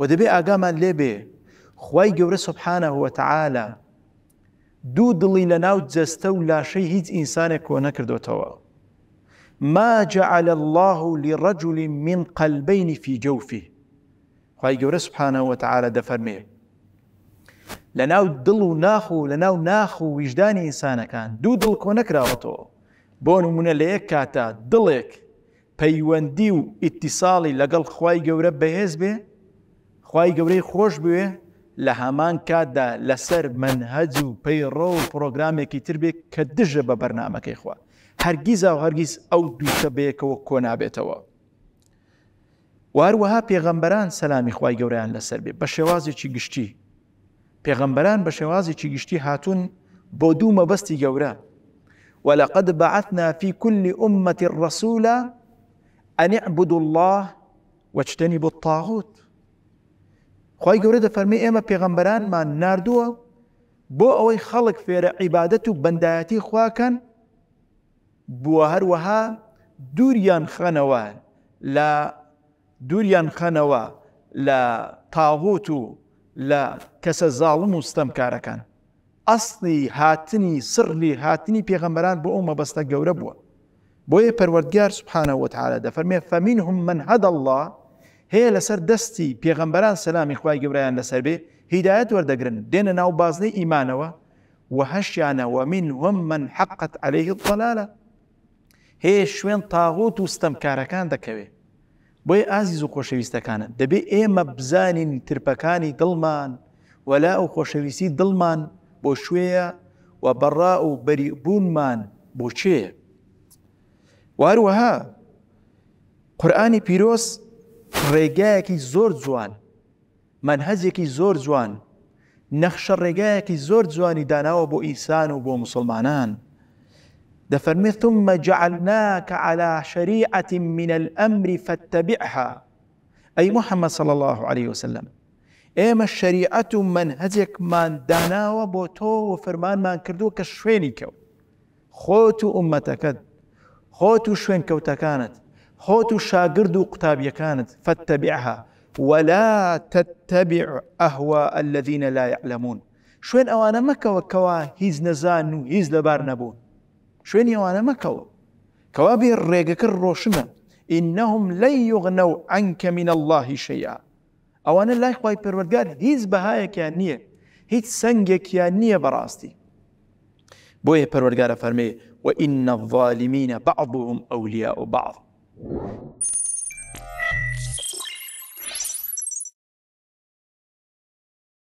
ودبي دەبێ لبي خوي جور سبحانه وتعالى دود اللي لنا لە لا شيء هيد لاشەی هیچ ئینسانێک ما جعل الله لرجل من قلبين في جوفه خوي جور سبحانه وتعالى دفرمي لە ناو دڵ و ناخ و لە كان ناخ و ویژدانی ئینسانەکان دوو دڵ کۆ نەکراوەتەوە بۆ نمونە لە یەک کاتە دڵێک پەیوەندی و خی گەورەی خۆش بوێ لە هەمان کاتدا لەسەر منهەج و پەیڕۆ و پرۆگرامێکی تر بێت کە دژە بە بەرنمەکەی خوا هەرگیزا و هەرگیز ئەو دووشە بەیەکەوە کۆ نابێتەوە واروەها پێغەمبەران سەلامی خی گەوریان لەسەر بێ بە شێوازێکی گشتی پێغەمبەران بە شێوازێکی گشتی هاتوون بۆ دوو مەبەستی گەورە ولقد بعثنا في كل أمة الرسول أن اعبدوا الله واجتنبوا الطاغوت خی گەورە دەفەرمی ئێمە پێغەمبەرانمان نردووە بۆ ئەوەی خەڵک فێرە عیبادەت و بەندایەتی خواکەن بووە هەروەها دووریان خەنەوە لە دووریان خەنەوە لە تاغوت و لە کەسە زاڵم و ستەمکارەکان ئەستی هاتنی سرلی هاتنی پێغەمبەران بۆ ئەو مەبەستە گەورە بووە بۆیە پەروەردگار سبحانەوە تعاە دەفەرمێ فەمین هم من هەدە الله هەیە لەسەر دەستی پێغەمبەران سەلامی خی گەورایان لەسەر بێ هیدایەت وەردەگرن دێنە ناو بازنەی ئیمانەوە وهشیانەوە من وم من حقت عليه الضلالە هەیە شوێن تاغۆت و ستەمکارەکان دەکەوێت بۆی ئازیز و خۆشەویستەکانە دەبێت ئێمە بزانین ترپەکانی دڵمان وەلا ئەو خۆشەویستی دڵمان بۆ شوێیە و بەڕا و بەریبوونمان بۆچێ وهروەها قورآانی پیرۆست ڕێگایەکی زۆر جوان منهەزێکی زۆر جوان نەخشە ڕێگایەکی زۆر جوانی داناوە بۆ ئیسان و بۆ مسلمانان دەفەرمی ثمە جعلناکە على شریعەتی من الأمری فاتبعها ئەی محەممەد صلى الله عليه وسلم ئێمە شریعەت و منهەجێکمان داناوە بۆ تۆ و فەرمانمان کردو کە شوێنی کەوت خۆت و عومەتەکەت خۆت و شوێن کەوتەکانت خوت و شاگرد و قوتابیەکانت فتەبیعها ولا تتبع اهواء الذين لا يعلمون شوين اوانا مەکەوە کەوا هيز نزان و هیچ لەبار نەبوون شوێن ئەوانە مەکەوە کەوا بێ كروشنا انهم لن يغنوا عنك و ئەنکە من اللهی شەیە ئەوانە لای خی پەروەرگار هیچ بەهایەکیان نییە هیچ سنگێکیان نییە بەڕاستی بۆیە پەروەرگارە فرمي وإن الظالمين بعضهم أولياء بعض Thank you.